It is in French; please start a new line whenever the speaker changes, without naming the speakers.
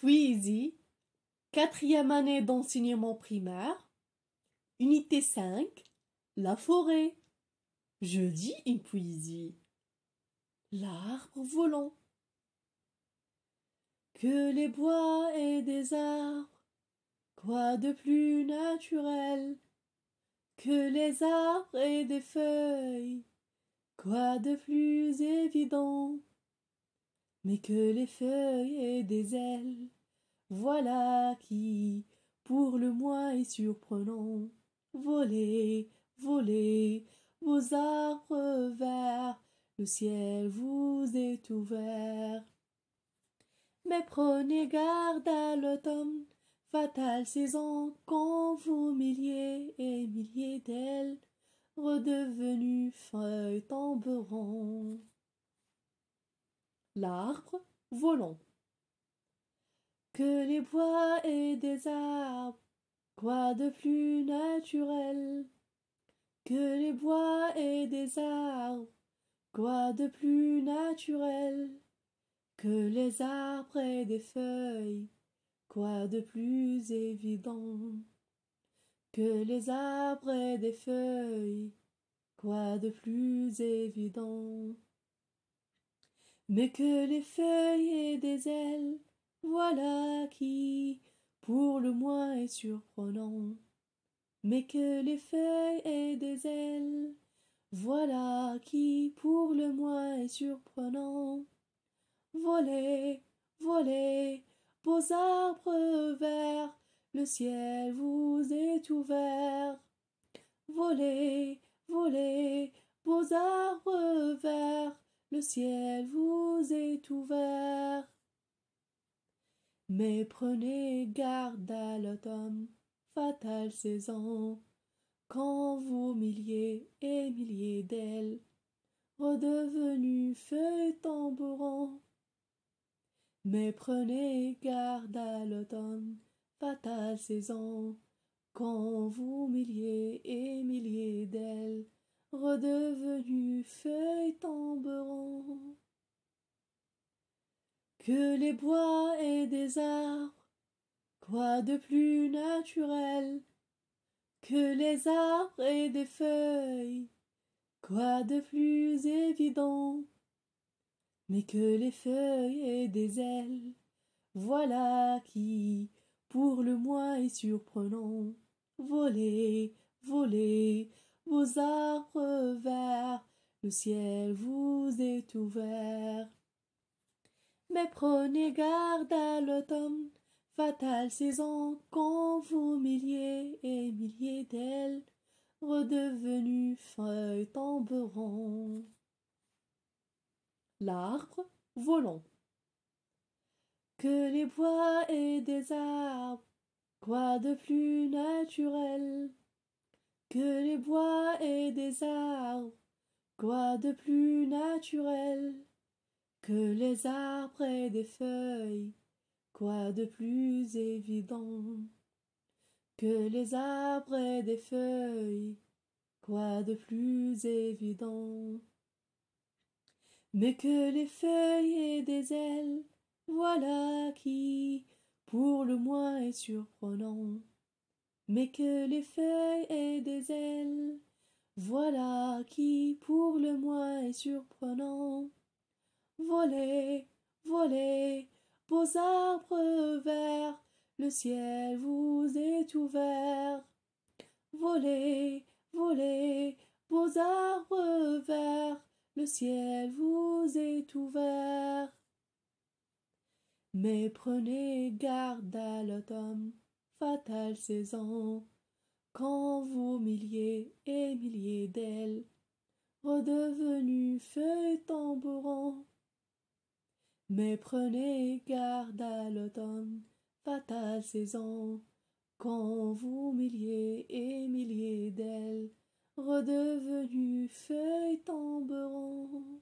poésie, quatrième année d'enseignement primaire, unité 5, la forêt. Je dis une poésie. L'arbre volant. Que les bois et des arbres, quoi de plus naturel que les arbres et des feuilles, quoi de plus évident mais que les feuilles et des ailes. Voilà qui, pour le moins, est surprenant. Volez, volez, vos arbres verts, le ciel vous est ouvert. Mais prenez garde à l'automne, fatale saison, quand vos milliers et milliers d'ailes, redevenus feuilles tomberont l'arbre volant. Que les bois et des arbres, quoi de plus naturel Que les bois et des arbres, quoi de plus naturel Que les arbres et des feuilles, quoi de plus évident Que les arbres et des feuilles, quoi de plus évident mais que les feuilles et des ailes, voilà qui, pour le moins, est surprenant. Mais que les feuilles et des ailes, voilà qui, pour le moins, est surprenant. Voler, voler, beaux arbres verts, le ciel vous est ouvert. Voler, voler, beaux arbres verts, le ciel vous est ouvert. Mais prenez garde à l'automne, fatale saison, quand vos milliers et milliers d'ailes, redevenues feuilles tambourants Mais prenez garde à l'automne, fatale saison, quand vous milliers et milliers d'ailes, redevenues feuilles tombent. que les bois et des arbres. Quoi de plus naturel que les arbres et des feuilles Quoi de plus évident mais que les feuilles et des ailes Voilà qui, pour le moins, est surprenant. Volez, voler, vos arbres verts, le ciel vous est ouvert prenez garde à l'automne, fatale saison quand vous milliers et milliers d'ailes redevenus feuilles tomberont. L'arbre volant. Que les bois et des arbres, quoi de plus naturel Que les bois et des arbres, quoi de plus naturel que les arbres et des feuilles, quoi de plus évident que les arbres et des feuilles, quoi de plus évident Mais que les feuilles et des ailes, voilà qui, pour le moins, est surprenant. Mais que les feuilles et des ailes, voilà qui, pour le moins, est surprenant. Volez, volez, beaux arbres verts, le ciel vous est ouvert. Volez, volez, beaux arbres verts, le ciel vous est ouvert. Mais prenez garde à l'automne, fatale saison, quand vos milliers et milliers d'ailes, redevenus feuilles tambourants, mais prenez garde à l'automne, fatale saison, quand vous milliers et milliers d'ailes, redevenus feuilles tomberont.